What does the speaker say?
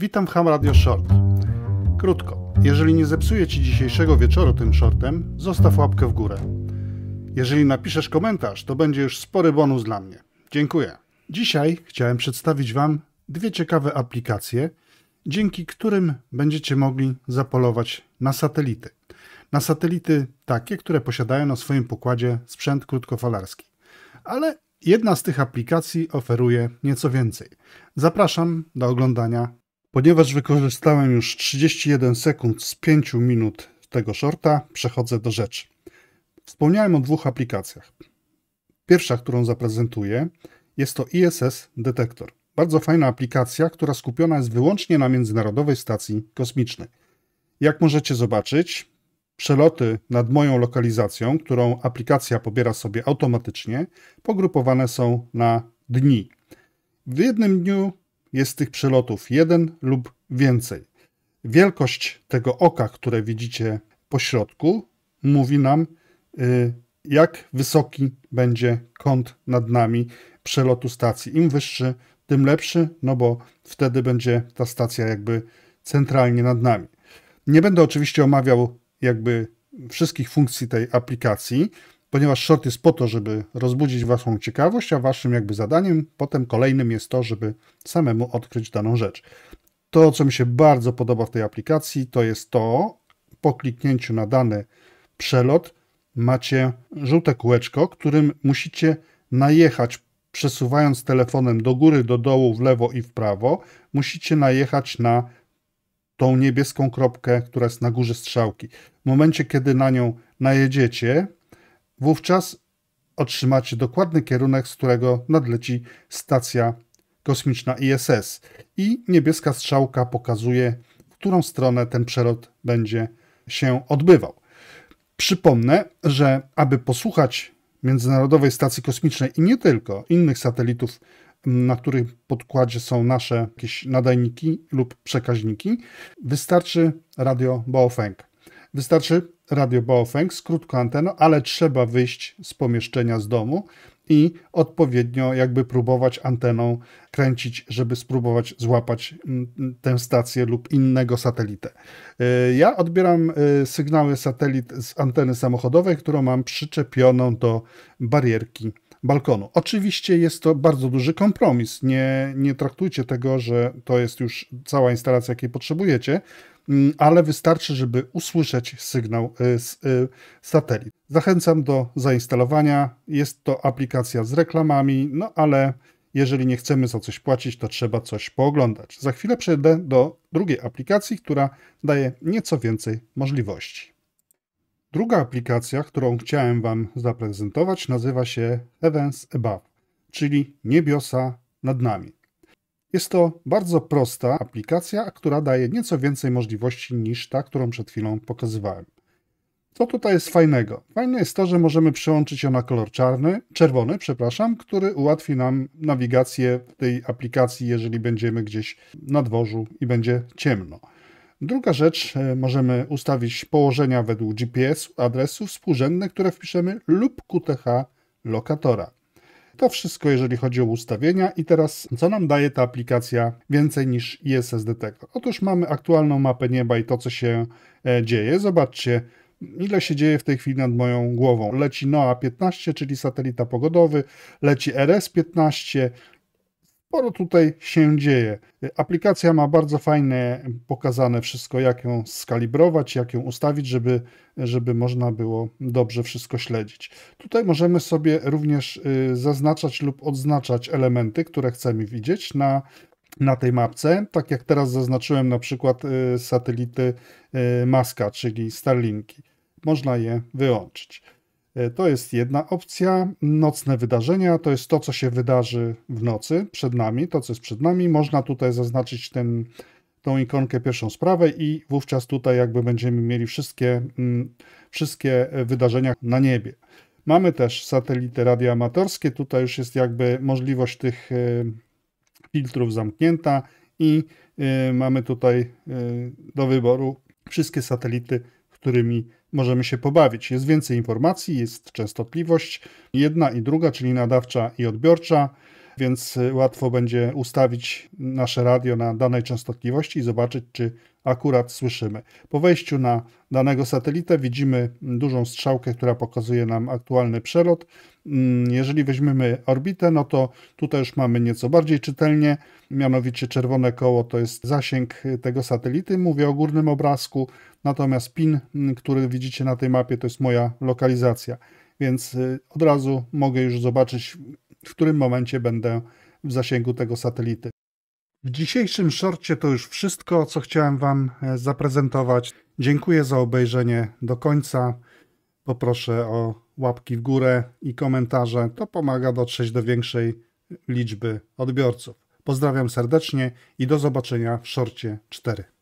Witam w Ham Radio Short. Krótko. Jeżeli nie zepsuję Ci dzisiejszego wieczoru tym shortem, zostaw łapkę w górę. Jeżeli napiszesz komentarz, to będzie już spory bonus dla mnie. Dziękuję. Dzisiaj chciałem przedstawić Wam dwie ciekawe aplikacje, dzięki którym będziecie mogli zapolować na satelity. Na satelity takie, które posiadają na swoim pokładzie sprzęt krótkofalarski. Ale jedna z tych aplikacji oferuje nieco więcej. Zapraszam do oglądania Ponieważ wykorzystałem już 31 sekund z 5 minut tego shorta, przechodzę do rzeczy. Wspomniałem o dwóch aplikacjach. Pierwsza, którą zaprezentuję, jest to ISS Detektor. Bardzo fajna aplikacja, która skupiona jest wyłącznie na Międzynarodowej Stacji Kosmicznej. Jak możecie zobaczyć, przeloty nad moją lokalizacją, którą aplikacja pobiera sobie automatycznie, pogrupowane są na dni. W jednym dniu jest tych przelotów jeden lub więcej. Wielkość tego oka, które widzicie po środku, mówi nam, y, jak wysoki będzie kąt nad nami przelotu stacji. Im wyższy, tym lepszy, no bo wtedy będzie ta stacja jakby centralnie nad nami. Nie będę oczywiście omawiał jakby wszystkich funkcji tej aplikacji, ponieważ short jest po to, żeby rozbudzić waszą ciekawość, a waszym jakby zadaniem potem kolejnym jest to, żeby samemu odkryć daną rzecz. To, co mi się bardzo podoba w tej aplikacji, to jest to, po kliknięciu na dany przelot macie żółte kółeczko, którym musicie najechać, przesuwając telefonem do góry, do dołu, w lewo i w prawo, musicie najechać na tą niebieską kropkę, która jest na górze strzałki. W momencie, kiedy na nią najedziecie, Wówczas otrzymacie dokładny kierunek, z którego nadleci stacja kosmiczna ISS i niebieska strzałka pokazuje, w którą stronę ten przelot będzie się odbywał. Przypomnę, że aby posłuchać Międzynarodowej Stacji Kosmicznej i nie tylko innych satelitów, na których podkładzie są nasze jakieś nadajniki lub przekaźniki, wystarczy radio Baofeng. Wystarczy radio Baofeng z krótką anteną, ale trzeba wyjść z pomieszczenia z domu i odpowiednio jakby próbować anteną kręcić, żeby spróbować złapać mm, mm, tę stację lub innego satelitę. E, ja odbieram e, sygnały satelit z anteny samochodowej, którą mam przyczepioną do barierki balkonu. Oczywiście jest to bardzo duży kompromis. Nie, nie traktujcie tego, że to jest już cała instalacja, jakiej potrzebujecie, Mm, ale wystarczy, żeby usłyszeć sygnał z e, e, satelit. Zachęcam do zainstalowania. Jest to aplikacja z reklamami, no ale jeżeli nie chcemy za coś płacić, to trzeba coś pooglądać. Za chwilę przejdę do drugiej aplikacji, która daje nieco więcej możliwości. Druga aplikacja, którą chciałem Wam zaprezentować, nazywa się Heavens Above, czyli niebiosa nad nami. Jest to bardzo prosta aplikacja, która daje nieco więcej możliwości niż ta, którą przed chwilą pokazywałem. Co tutaj jest fajnego? Fajne jest to, że możemy przełączyć ją na kolor czarny, czerwony, przepraszam, który ułatwi nam nawigację w tej aplikacji, jeżeli będziemy gdzieś na dworzu i będzie ciemno. Druga rzecz, e, możemy ustawić położenia według GPS adresu współrzędne, które wpiszemy lub QTH lokatora. To wszystko, jeżeli chodzi o ustawienia. I teraz, co nam daje ta aplikacja więcej niż ISS Detector? Otóż mamy aktualną mapę nieba i to, co się e, dzieje. Zobaczcie, ile się dzieje w tej chwili nad moją głową. Leci NOAA 15, czyli satelita pogodowy, leci RS 15, sporo tutaj się dzieje. Aplikacja ma bardzo fajne pokazane wszystko, jak ją skalibrować, jak ją ustawić, żeby, żeby można było dobrze wszystko śledzić. Tutaj możemy sobie również y, zaznaczać lub odznaczać elementy, które chcemy widzieć na, na tej mapce. Tak jak teraz zaznaczyłem na przykład y, satelity y, Maska, czyli Starlinki. Można je wyłączyć. E, to jest jedna opcja. Nocne wydarzenia to jest to, co się wydarzy w nocy przed nami, to co jest przed nami. Można tutaj zaznaczyć ten, tą ikonkę pierwszą z prawej i wówczas tutaj jakby będziemy mieli wszystkie, mm, wszystkie e, wydarzenia na niebie. Mamy też satelity radioamatorskie, tutaj już jest jakby możliwość tych e, filtrów zamknięta i mamy tutaj do wyboru wszystkie satelity, którymi możemy się pobawić. Jest więcej informacji, jest częstotliwość jedna i druga, czyli nadawcza i odbiorcza więc y, łatwo będzie ustawić nasze radio na danej częstotliwości i zobaczyć, czy akurat słyszymy. Po wejściu na danego satelitę widzimy mm, dużą strzałkę, która pokazuje nam aktualny przelot. Mm, jeżeli weźmiemy orbitę, no to tutaj już mamy nieco bardziej czytelnie, mianowicie czerwone koło to jest zasięg y, tego satelity, mówię o górnym obrazku, natomiast pin, mm, który widzicie na tej mapie, to jest moja lokalizacja. Więc y, od razu mogę już zobaczyć w którym momencie będę w zasięgu tego satelity. W dzisiejszym szorcie to już wszystko, co chciałem Wam e, zaprezentować. Dziękuję za obejrzenie do końca. Poproszę o łapki w górę i komentarze. To pomaga dotrzeć do większej liczby odbiorców. Pozdrawiam serdecznie i do zobaczenia w szorcie 4.